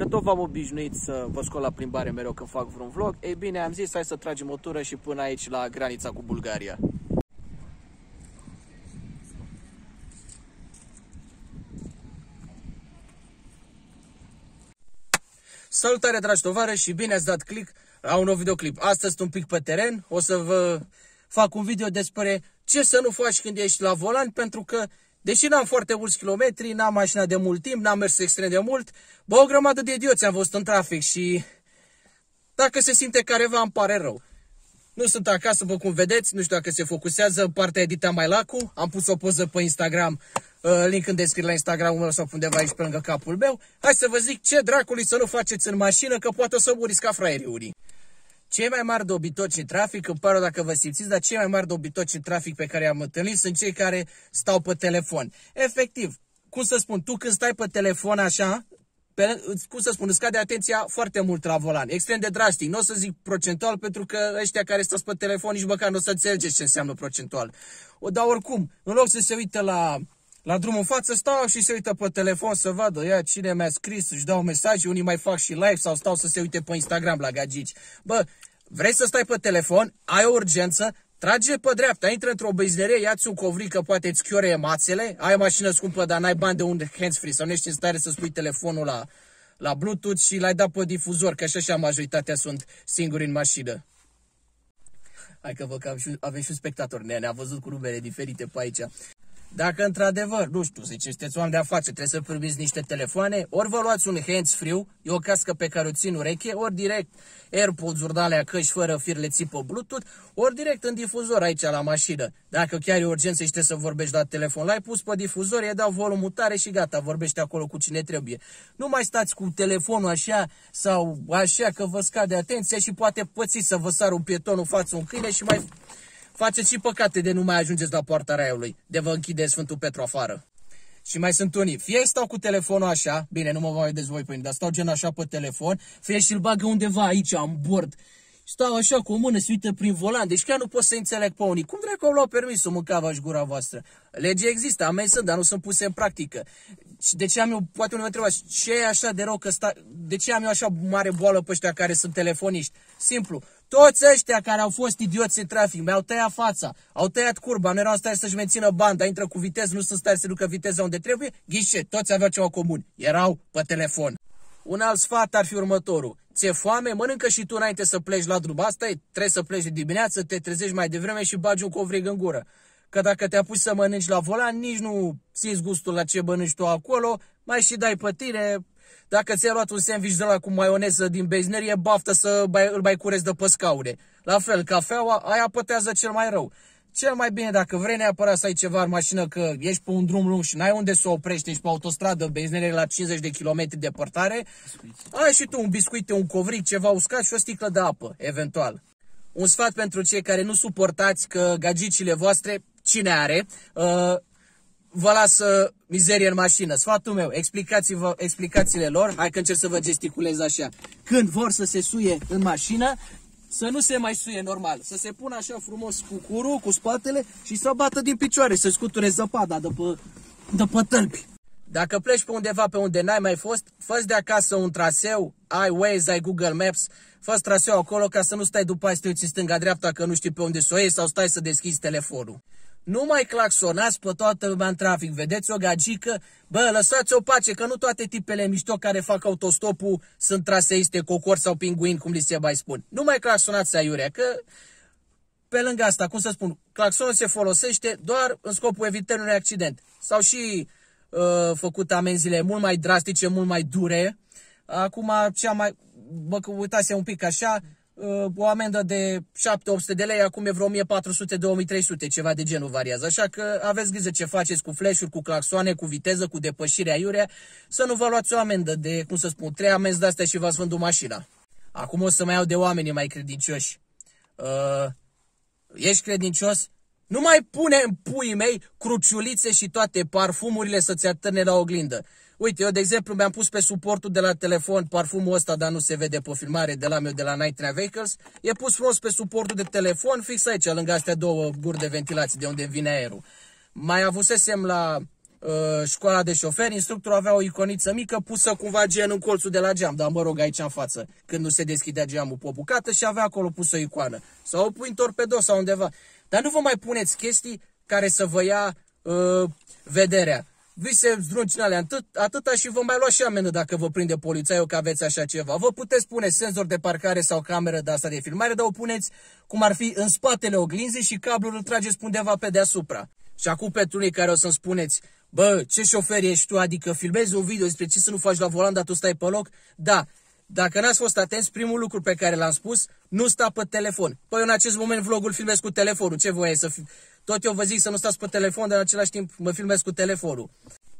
că tot v-am obișnuit să vă scol la plimbare mereu când fac vreun vlog, ei bine, am zis hai să tragem o tură și până aici la granița cu Bulgaria. Salutare dragi tovară și bine ați dat click la un nou videoclip. Astăzi un pic pe teren, o să vă fac un video despre ce să nu faci când ești la volan, pentru că Deși n-am foarte mulți kilometri, n-am mașina de mult timp, n-am mers extrem de mult, bă, o grămadă de idioți am văzut în trafic și dacă se simte careva, îmi pare rău. Nu sunt acasă, după cum vedeți, nu știu dacă se focusează partea Edita mai lacu, am pus o poză pe Instagram, uh, link în descriere la Instagramul meu sau undeva aici pe lângă capul meu. Hai să vă zic ce dracului să nu faceți în mașină, că poate o să muriți ca fraierii unii. Cei mai mari dobitoci în trafic, îmi pare dacă vă simțiți, dar cei mai mari dobitoci în trafic pe care i-am întâlnit sunt cei care stau pe telefon. Efectiv, cum să spun, tu când stai pe telefon așa, pe, cum să spun, îți scade atenția foarte mult la volan, extrem de drastic. Nu o să zic procentual, pentru că ăștia care stau pe telefon nici măcar nu o să înțelegeți ce înseamnă procentual. Dar oricum, în loc să se uită la la drum în față stau și se uită pe telefon să vadă ia cine mi-a scris, își dau mesaje, unii mai fac și live sau stau să se uite pe Instagram la gagici. Bă, vrei să stai pe telefon, ai o urgență, Trage pe dreapta, intră într-o bezderie, ia-ți un covric că poate îți chiore mațele, ai mașină scumpă, dar n-ai bani de un handsfree sau nu ești în stare să spui telefonul la, la Bluetooth și l-ai dat pe difuzor, că și așa majoritatea sunt singuri în mașină. Hai că vă că avem și un spectator, ne-a văzut cu numere diferite pe aici. Dacă într-adevăr, nu știu, zice, sunteți oameni de afaceri, trebuie să primiți niște telefoane, ori vă luați un hands-free, e o cască pe care o țin ureche, ori direct AirPods-uri de alea căși fără fir le ții pe Bluetooth, ori direct în difuzor aici la mașină. Dacă chiar e urgență și trebuie să vorbești la telefon, l-ai pus pe difuzor, e dau volumul tare și gata, vorbește acolo cu cine trebuie. Nu mai stați cu telefonul așa sau așa că vă scade atenția și poate păți să vă sar un pieton în față un câine și mai Faceți și păcate de nu mai ajungeți la poarta raiului, de vă închide Sfântul Petru afară. Și mai sunt unii, fie stau cu telefonul așa, bine, nu mă vedeți voi pe mine, dar stau gen așa pe telefon, fie și-l bagă undeva aici, în bord, stau așa cu o mână, se uită prin volan, deci chiar nu pot să înțeleg pe unii. Cum dracu au luat permisul, mâncava și gura voastră? Legea există, amenzi sunt, dar nu sunt puse în practică. De ce am eu, poate unul mă întreba, ce e așa de rău că sta... de ce am eu așa mare boală pe ăștia care sunt telefoniști? Simplu, toți ăștia care au fost idioți în trafic, mi-au tăiat fața, au tăiat curba, nu erau stare să-și mențină banda, intră cu viteză, nu sunt stare să ducă viteza unde trebuie, ghișe, toți aveau ceva comun, erau pe telefon. Un alt sfat ar fi următorul. Ți-e foame? Mănâncă și tu înainte să pleci la drum. Asta e, trebuie să pleci de dimineață, te trezești mai devreme și bagi un covrig în gură. Că dacă te apuci să mănânci la volan, nici nu simți gustul la ce mănânci tu acolo, mai și dai pe tine, dacă ți-ai luat un sandwich de la cu maioneză din e baftă să bai, îl mai curezi de pe scaune. La fel, cafeaua, aia pătează cel mai rău. Cel mai bine, dacă vrei neapărat să ai ceva în mașină, că ești pe un drum lung și n-ai unde să o oprești, ești pe autostradă, benzinele la 50 de km departare, ai și tu un biscuit, un covric, ceva uscat și o sticlă de apă, eventual. Un sfat pentru cei care nu suportați că gagicile voastre, cine are, uh, vă lasă uh, mizerie în mașină. Sfatul meu, explicați-vă explicațiile lor, hai că încerc să vă gesticulez așa. Când vor să se suie în mașină, să nu se mai suie normal, să se pună așa frumos cu curul, cu spatele și să bată din picioare, să scuture zăpada după, după tălpi. Dacă pleci pe undeva pe unde n-ai mai fost, fă de acasă un traseu, ai Waze, ai Google Maps, fă traseu acolo ca să nu stai după aia să te uiți stânga-dreapta că nu știi pe unde să o iei sau stai să deschizi telefonul. Nu mai claxonați pe toată lumea în trafic. Vedeți o gagică? Bă, lăsați-o pace, că nu toate tipele mișto care fac autostopul sunt traseiste, cocor sau pinguin, cum li se mai spun. Nu mai claxonați aiurea, că pe lângă asta, cum să spun, claxonul se folosește doar în scopul evitării unui accident. Sau și uh, făcut amenziile mult mai drastice, mult mai dure. Acum, cea mai... Bă, că uitați un pic așa, Uh, o amendă de 7-800 de lei, acum e vreo 1400-2300, ceva de genul variază. Așa că aveți grijă ce faceți cu flash cu claxoane, cu viteză, cu depășirea iurea, să nu vă luați o amendă de, cum să spun, trei amenzi de-astea și v-ați vândut mașina. Acum o să mai iau de oamenii mai credincioși. Uh, ești credincios? Nu mai pune în puii mei cruciulițe și toate parfumurile să-ți atârne la oglindă. Uite, eu, de exemplu, mi-am pus pe suportul de la telefon parfumul ăsta, dar nu se vede pe filmare de la meu, de la Night Vehicles. E pus frumos pe suportul de telefon, fix aici, lângă astea două guri de ventilație, de unde vine aerul. Mai avusesem la uh, școala de șoferi, instructorul avea o iconiță mică pusă cumva gen în colțul de la geam, dar mă rog, aici în față, când nu se deschidea geamul pe o bucată și avea acolo pusă o icoană. Sau o pui în torpedo sau undeva. Dar nu vă mai puneți chestii care să vă ia uh, vederea. Vi se zdruncină alea atât, atâta și vă mai lua și amendă dacă vă prinde polițaiul că aveți așa ceva. Vă puteți pune senzor de parcare sau cameră de asta de filmare, dar o puneți cum ar fi în spatele oglinzii și cablul îl trageți undeva pe deasupra. Și acum pentru unii care o să-mi spuneți, bă, ce șofer ești tu, adică filmezi un video despre ce să nu faci la volan, dar tu stai pe loc, da, dacă n-ați fost atenți, primul lucru pe care l-am spus, nu sta pe telefon. Păi în acest moment vlogul filmez cu telefonul, ce voi să fi... Tot eu vă zic să nu stați pe telefon, dar în același timp mă filmez cu telefonul.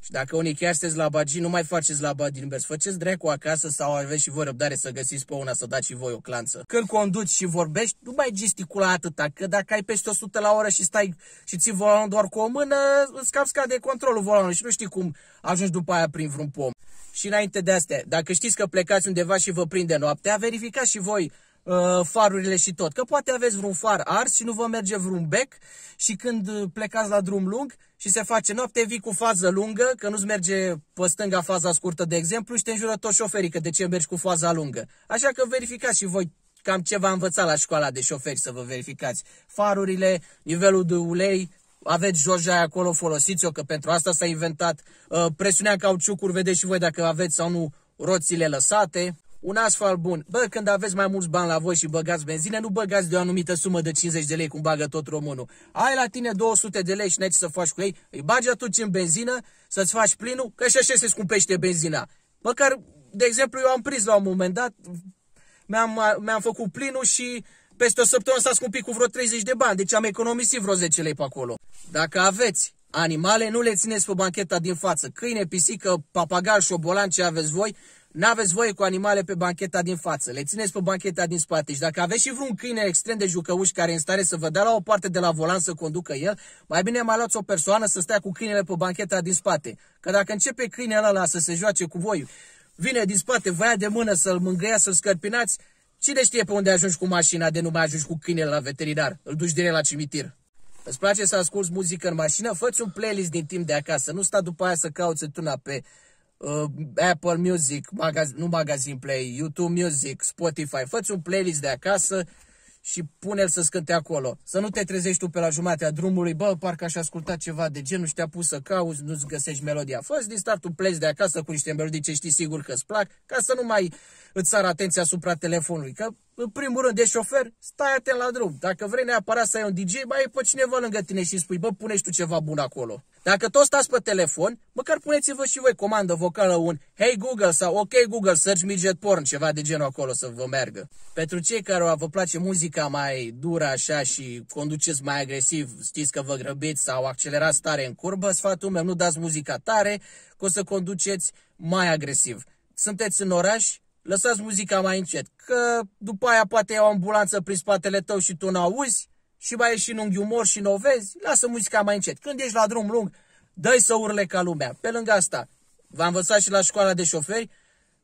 Și dacă unii chiar sunteți la bagi, nu mai faceți la bagi invers. Faceți dracu acasă sau aveți și voi răbdare să găsiți pe una să dați și voi o clanță. Când conduci și vorbești, nu mai gesticula atâta, că dacă ai peste 100 la oră și stai și ții volanul doar cu o mână, îți cap scade controlul volanului și nu știi cum ajungi după aia prin vreun pom și înainte de astea. Dacă știți că plecați undeva și vă prinde noaptea, verificați și voi uh, farurile și tot. Că poate aveți vreun far ars și nu vă merge vreun bec și când uh, plecați la drum lung și se face noapte, vii cu fază lungă, că nu-ți merge pe stânga faza scurtă, de exemplu, și te înjură tot șoferii că de ce mergi cu faza lungă. Așa că verificați și voi cam ce v-a învățat la școala de șoferi să vă verificați. Farurile, nivelul de ulei, aveți joja acolo, folosiți-o, că pentru asta s-a inventat. Uh, presiunea cauciucuri, vedeți și voi dacă aveți sau nu roțile lăsate. Un asfalt bun. Bă, când aveți mai mulți bani la voi și băgați benzină, nu băgați de o anumită sumă de 50 de lei, cum bagă tot românul. Ai la tine 200 de lei și n ai ce să faci cu ei, îi bagi atunci în benzină, să-ți faci plinul, că și așa se scumpește benzina. Măcar, de exemplu, eu am prins la un moment dat, mi-am, mi-am făcut plinul și uh, peste o săptămână s-a scumpit cu vreo 30 de bani, deci am economisit vreo 10 lei pe acolo. Dacă aveți animale, nu le țineți pe bancheta din față. Câine, pisică, papagal, șobolan, ce aveți voi, nu aveți voie cu animale pe bancheta din față, le țineți pe bancheta din spate și dacă aveți și vreun câine extrem de jucăuș care e în stare să vă dea la o parte de la volan să conducă el, mai bine mai luați o persoană să stea cu câinele pe bancheta din spate. Că dacă începe câinele ăla să se joace cu voi, vine din spate, vă ia de mână să-l mângâia, să-l scărpinați, Cine știe pe unde ajungi cu mașina de nu mai ajungi cu câinele la veterinar? Îl duci direct la cimitir. Îți place să asculti muzică în mașină? Fă-ți un playlist din timp de acasă. Nu sta după aia să cauți tuna pe uh, Apple Music, magaz- nu Magazine Play, YouTube Music, Spotify. Fă-ți un playlist de acasă și pune-l să scânte acolo. Să nu te trezești tu pe la jumatea drumului, bă, parcă aș asculta ceva de genul și te-a pus să cauți, nu-ți găsești melodia. Fă-ți din startul, pleci de acasă cu niște melodii ce știi sigur că-ți plac, ca să nu mai îți sară atenția asupra telefonului, că în primul rând, de șofer, stai atent la drum. Dacă vrei neapărat să ai un DJ, mai e pe cineva lângă tine și spui, bă, puneți tu ceva bun acolo. Dacă tot stați pe telefon, măcar puneți-vă și voi comandă vocală un Hey Google sau OK Google, search midget porn, ceva de genul acolo să vă meargă. Pentru cei care vă place muzica mai dură așa și conduceți mai agresiv, știți că vă grăbiți sau accelerați tare în curbă, sfatul meu, nu dați muzica tare, că o să conduceți mai agresiv. Sunteți în oraș, lăsați muzica mai încet, că după aia poate e o ambulanță prin spatele tău și tu n-auzi și mai ieși în unghi umor și nu vezi, lasă muzica mai încet. Când ești la drum lung, dă să urle ca lumea. Pe lângă asta, v-am învățat și la școala de șoferi,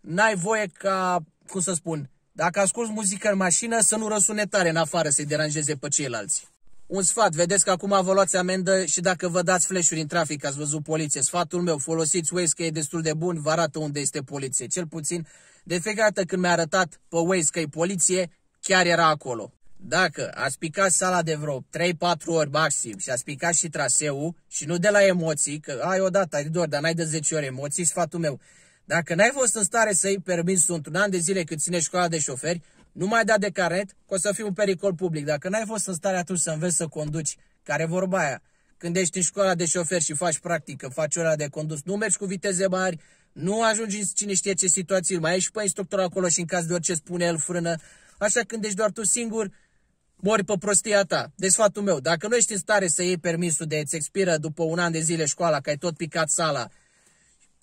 n-ai voie ca, cum să spun, dacă asculti muzică în mașină, să nu răsune tare în afară, să-i deranjeze pe ceilalți. Un sfat, vedeți că acum vă luați amendă și dacă vă dați flash în trafic, ați văzut poliție. Sfatul meu, folosiți Waze că e destul de bun, vă arată unde este poliție. Cel puțin, de fiecare dată când mi-a arătat pe Waze că e poliție, chiar era acolo. Dacă ați picat sala de vreo 3-4 ori maxim și ați picat și traseul și nu de la emoții, că ai odată, ai doar dar n-ai de 10 ori emoții, sfatul meu. Dacă n-ai fost în stare să iei permisul într-un an de zile cât ține școala de șoferi, nu mai da de caret, că o să fii un pericol public. Dacă n-ai fost în stare atunci să înveți să conduci, care vorba aia, când ești în școala de șofer și faci practică, faci ora de condus, nu mergi cu viteze mari, nu ajungi în cine știe ce situații, mai ești pe instructor acolo și în caz de orice spune el frână, așa când ești doar tu singur, mori pe prostia ta. Deci sfatul meu, dacă nu ești în stare să iei permisul de a-ți expiră după un an de zile școala, că ai tot picat sala,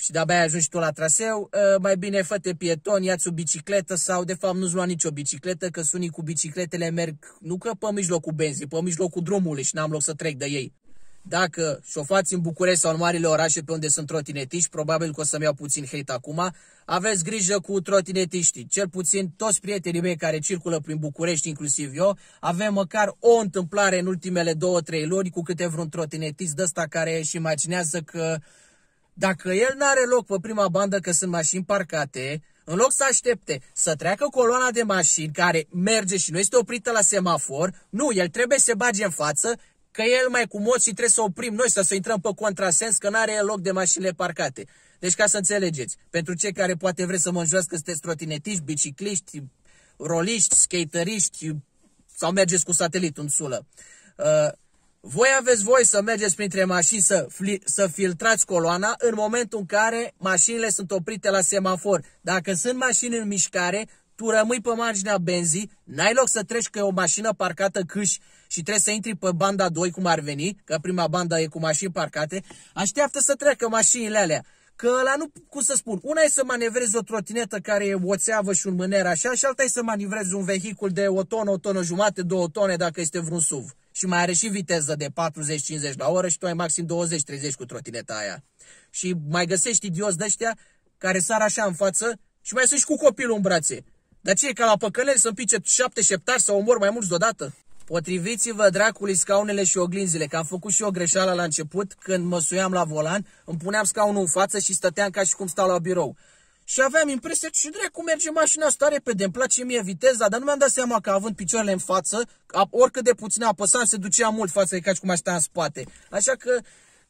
și de-abia ai ajuns tu la traseu, ă, mai bine fă-te pieton, ia-ți o bicicletă sau de fapt nu-ți lua nicio bicicletă, că sunii cu bicicletele merg nu că pe mijlocul benzii, pe mijlocul drumului și n-am loc să trec de ei. Dacă și faci în București sau în marile orașe pe unde sunt trotinetiști, probabil că o să-mi iau puțin hate acum, aveți grijă cu trotinetiștii. Cel puțin toți prietenii mei care circulă prin București, inclusiv eu, avem măcar o întâmplare în ultimele două-trei luni cu câte vreun trotinetist de ăsta care își imaginează că uh, dacă el nu are loc pe prima bandă că sunt mașini parcate, în loc să aștepte să treacă coloana de mașini care merge și nu este oprită la semafor, nu, el trebuie să se bage în față, că el mai cu moți și trebuie să oprim noi, să, să intrăm pe contrasens, că nu are loc de mașinile parcate. Deci ca să înțelegeți, pentru cei care poate vreți să mă că sunteți trotinetiști, bicicliști, roliști, skateriști sau mergeți cu satelit în sulă. Uh, voi aveți voi să mergeți printre mașini să, să filtrați coloana în momentul în care mașinile sunt oprite la semafor. Dacă sunt mașini în mișcare, tu rămâi pe marginea benzii, n-ai loc să treci că e o mașină parcată câș și trebuie să intri pe banda 2 cum ar veni, că prima banda e cu mașini parcate, așteaptă să treacă mașinile alea. Că la nu, cum să spun, una e să manevrezi o trotinetă care e o țeavă și un mâner așa și alta e să manevrezi un vehicul de o tonă, o tonă jumate, două tone dacă este vreun SUV și mai are și viteză de 40-50 la oră și tu ai maxim 20-30 cu trotineta aia. Și mai găsești idios de ăștia care sar așa în față și mai sunt și cu copilul în brațe. Dar ce e ca la păcăleri să împice șapte șeptari sau omor mai mulți deodată? Potriviți-vă dracului scaunele și oglinzile, că am făcut și o greșeală la început când mă suiam la volan, îmi puneam scaunul în față și stăteam ca și cum stau la birou și aveam impresia drept dracu merge mașina asta repede, îmi place mie viteza, dar nu mi-am dat seama că având picioarele în față, oricât de puțin apăsam, se ducea mult față de ca și cum aș sta în spate. Așa că,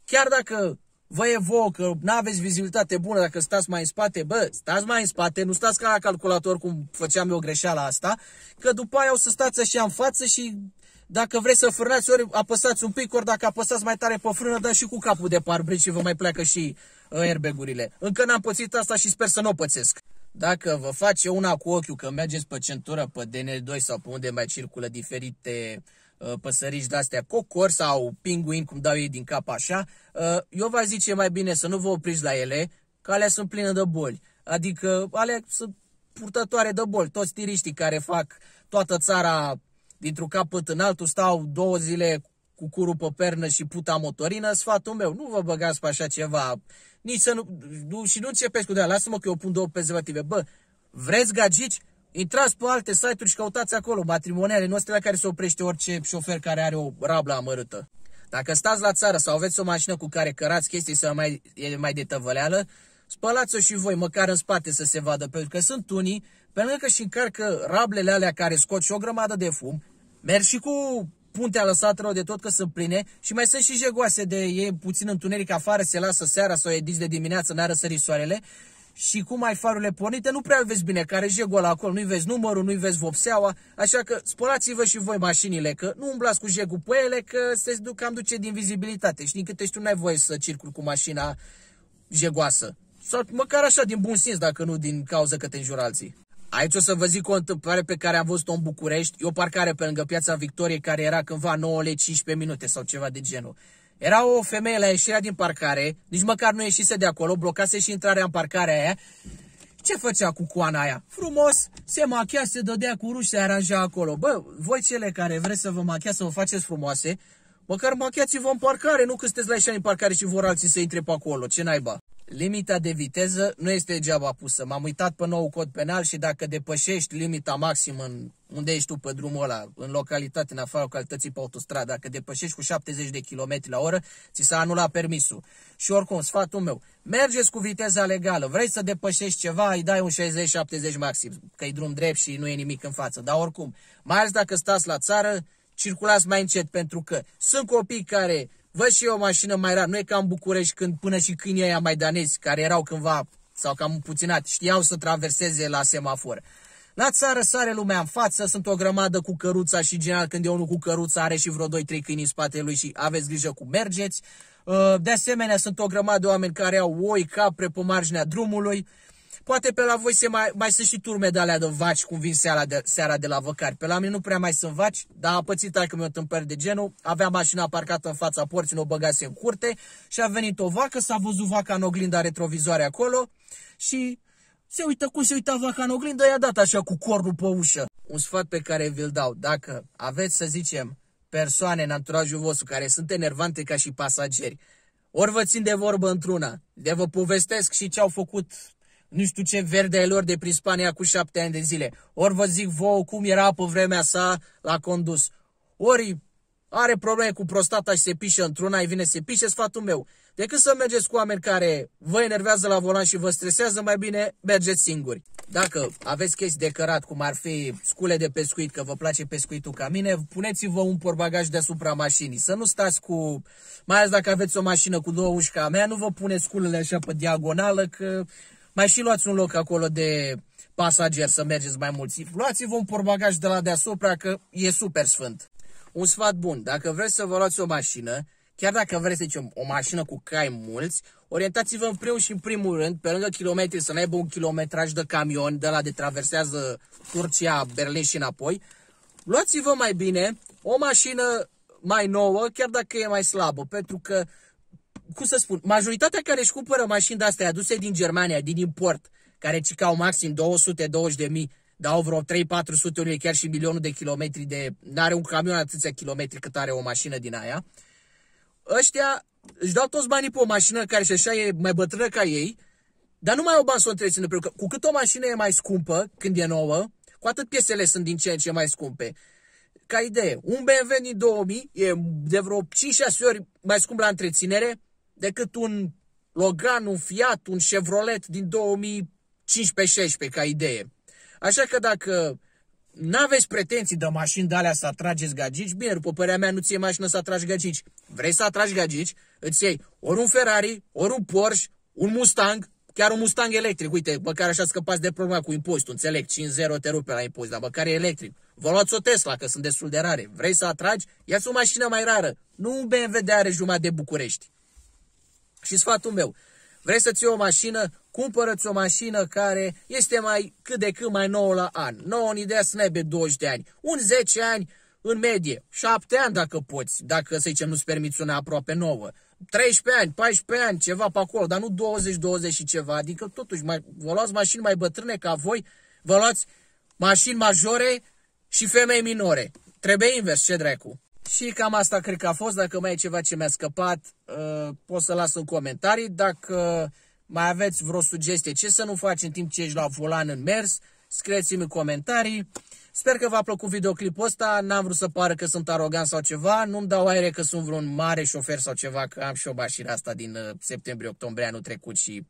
chiar dacă vă e vouă că nu aveți vizibilitate bună dacă stați mai în spate, bă, stați mai în spate, nu stați ca la calculator cum făceam eu greșeala asta, că după aia o să stați așa în față și dacă vreți să frânați, ori apăsați un pic, ori dacă apăsați mai tare pe frână, dați și cu capul de parbriz și vă mai pleacă și uh, airbag-urile. Încă n-am pățit asta și sper să nu o pățesc. Dacă vă face una cu ochiul că mergeți pe centură, pe DN2 sau pe unde mai circulă diferite uh, păsărici de-astea cocor sau pinguin, cum dau ei din cap așa, uh, eu v zice mai bine să nu vă opriți la ele, că alea sunt pline de boli. Adică alea sunt purtătoare de boli. Toți tiriștii care fac toată țara dintr-un capăt în altul, stau două zile cu curul pe pernă și puta motorină, sfatul meu, nu vă băgați pe așa ceva, nici să nu, nu și nu începeți cu de lasă-mă că eu pun două prezervative. Bă, vreți gagici? Intrați pe alte site-uri și căutați acolo matrimoniale noastre la care se oprește orice șofer care are o rablă amărâtă. Dacă stați la țară sau aveți o mașină cu care cărați chestii să mai, e mai de tăvăleală, spălați-o și voi, măcar în spate să se vadă, pentru că sunt unii, pe lângă că și încarcă rablele alea care scot și o grămadă de fum, Merg și cu puntea lăsată rău de tot că sunt pline și mai sunt și jegoase de e puțin întuneric afară, se lasă seara sau e dis de dimineață, n-a răsărit soarele și cum ai farurile pornite, nu prea îl vezi bine, care e gola acolo, nu-i vezi numărul, nu-i vezi vopseaua, așa că spălați-vă și voi mașinile, că nu umblați cu jegul pe ele, că se duc, cam duce din vizibilitate și din câte știu, n-ai voie să circul cu mașina jegoasă. Sau măcar așa, din bun simț, dacă nu din cauza că te înjură alții. Aici o să vă zic o întâmplare pe care am văzut-o în București. E o parcare pe lângă piața Victoriei care era cândva 9 lei 15 minute sau ceva de genul. Era o femeie la ieșirea din parcare, nici măcar nu ieșise de acolo, blocase și intrarea în parcarea aia. Ce făcea cu coana aia? Frumos, se machia, se dădea cu ruși, se aranja acolo. Bă, voi cele care vreți să vă machia, să vă faceți frumoase, măcar machiați-vă în parcare, nu că sunteți la ieșirea din parcare și vor alții să intre pe acolo. Ce naiba? limita de viteză nu este degeaba pusă. M-am uitat pe nou cod penal și dacă depășești limita maximă în, unde ești tu pe drumul ăla, în localitate, în afara localității pe autostradă, dacă depășești cu 70 de km la oră, ți s-a anulat permisul. Și oricum, sfatul meu, mergeți cu viteza legală, vrei să depășești ceva, îi dai un 60-70 maxim, că e drum drept și nu e nimic în față. Dar oricum, mai ales dacă stați la țară, circulați mai încet, pentru că sunt copii care văd și eu o mașină mai rar. Nu e ca în București când până și câinii aia maidanezi, care erau cândva sau cam puținat, știau să traverseze la semafor. La țară sare lumea în față, sunt o grămadă cu căruța și general când e unul cu căruța are și vreo 2-3 câini în spatele lui și aveți grijă cum mergeți. Uh, de asemenea, sunt o grămadă de oameni care au oi, capre pe marginea drumului. Poate pe la voi se mai, mai sunt și turme de alea de vaci, cum vin seara de, seara de la văcari. Pe la mine nu prea mai sunt vaci, dar a pățit că mi-o întâmplări de genul. Avea mașina parcată în fața porții, nu o băgase în curte și a venit o vacă, s-a văzut vaca în oglinda retrovizoare acolo și se uită cum se uita vaca în oglindă, i-a dat așa cu cornul pe ușă. Un sfat pe care vi-l dau, dacă aveți, să zicem, persoane în anturajul vostru care sunt enervante ca și pasageri, ori vă țin de vorbă într-una, de vă povestesc și ce au făcut nu știu ce verde ai lor de prin Spania cu șapte ani de zile. Ori vă zic vouă cum era pe vremea sa la condus. Ori are probleme cu prostata și se pișe într-una, îi vine se pișe sfatul meu. Decât să mergeți cu oameni care vă enervează la volan și vă stresează, mai bine mergeți singuri. Dacă aveți chestii de cărat, cum ar fi scule de pescuit, că vă place pescuitul ca mine, puneți-vă un porbagaj deasupra mașinii. Să nu stați cu, mai ales dacă aveți o mașină cu două uși ca mea, nu vă puneți sculele așa pe diagonală, că mai și luați un loc acolo de pasager să mergeți mai mulți. Luați-vă un porbagaj de la deasupra că e super sfânt. Un sfat bun, dacă vreți să vă luați o mașină, chiar dacă vreți să deci, zicem o mașină cu cai mulți, orientați-vă în primul și în primul rând, pe lângă kilometri, să n-aibă un kilometraj de camion de la de traversează Turcia, Berlin și înapoi, luați-vă mai bine o mașină mai nouă, chiar dacă e mai slabă, pentru că cum să spun, majoritatea care își cumpără mașini de astea aduse din Germania, din import, care cicau au maxim 220 de mii, dau vreo 3-400 unii chiar și milionul de kilometri de... N-are un camion atâția kilometri cât are o mașină din aia. Ăștia își dau toți banii pe o mașină care și așa e mai bătrână ca ei, dar nu mai au bani să o întrețină, pentru că cu cât o mașină e mai scumpă când e nouă, cu atât piesele sunt din ce în ce mai scumpe. Ca idee, un BMW din 2000 e de vreo 5-6 ori mai scump la întreținere decât un Logan, un Fiat, un Chevrolet din 2015-16 ca idee. Așa că dacă n-aveți pretenții de mașini de alea să atrageți gagici, bine, după părerea mea nu ție mașină să atragi gagici. Vrei să atragi gagici, îți iei ori un Ferrari, ori un Porsche, un Mustang, chiar un Mustang electric. Uite, măcar așa scăpați de problema cu impozit, înțeleg, 5-0 te rupe la impozit, dar măcar e electric. Vă luați o Tesla, că sunt destul de rare. Vrei să atragi? Ia-ți o mașină mai rară. Nu un BMW de are jumătate de București. Și sfatul meu, vrei să-ți iei o mașină, cumpără-ți o mașină care este mai cât de cât mai nouă la an. Nouă în ideea să n 20 de ani, un 10 ani în medie, 7 ani dacă poți, dacă să zicem nu-ți permiți una aproape nouă. 13 ani, 14 ani, ceva pe acolo, dar nu 20, 20 și ceva. Adică totuși mai, vă luați mașini mai bătrâne ca voi, vă luați mașini majore și femei minore. Trebuie invers, ce dracu. Și cam asta cred că a fost. Dacă mai e ceva ce mi-a scăpat, uh, pot să las în comentarii. Dacă mai aveți vreo sugestie ce să nu faci în timp ce ești la volan în mers, scrieți-mi în comentarii. Sper că v-a plăcut videoclipul ăsta, n-am vrut să pară că sunt arogan sau ceva, nu-mi dau aere că sunt vreun mare șofer sau ceva, că am și o mașină asta din uh, septembrie-octombrie anul trecut și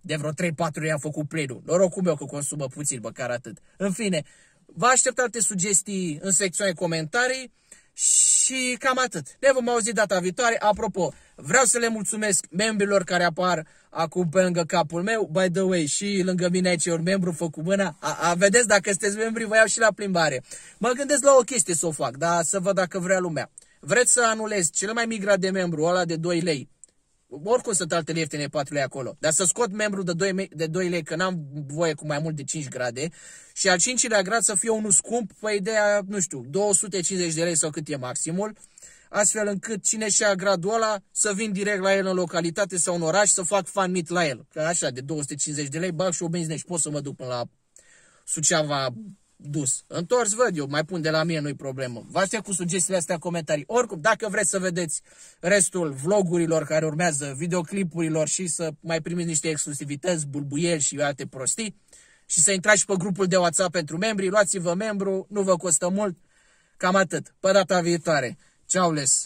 de vreo 3-4 ani am făcut plenul. cu meu că consumă puțin, măcar atât. În fine, vă aștept alte sugestii în secțiunea comentarii. Și cam atât. Ne vom auzi data viitoare. Apropo, vreau să le mulțumesc membrilor care apar acum pe lângă capul meu. By the way, și lângă mine aici e un membru făcut mâna. A, a, vedeți, dacă sunteți membri, vă iau și la plimbare. Mă gândesc la o chestie să o fac, dar să văd dacă vrea lumea. Vreți să anulez cel mai mic grad de membru, ăla de 2 lei, oricum sunt alte ieftine 4 lei acolo, dar să scot membru de 2, de 2 lei, că n-am voie cu mai mult de 5 grade, și al 5-lea grad să fie unul scump, pe păi ideea, nu știu, 250 de lei sau cât e maximul, astfel încât cine și-a gradul ăla să vin direct la el în localitate sau în oraș să fac fan meet la el. Că așa, de 250 de lei bag și o benzină și pot să mă duc până la Suceava, dus. Întors văd eu, mai pun de la mine, nu-i problemă. Vă aștept cu sugestiile astea în comentarii. Oricum, dacă vreți să vedeți restul vlogurilor care urmează, videoclipurilor și să mai primiți niște exclusivități, bulbuieli și alte prostii, și să intrați și pe grupul de WhatsApp pentru membri, luați-vă membru, nu vă costă mult. Cam atât. Pe data viitoare. Ceau les!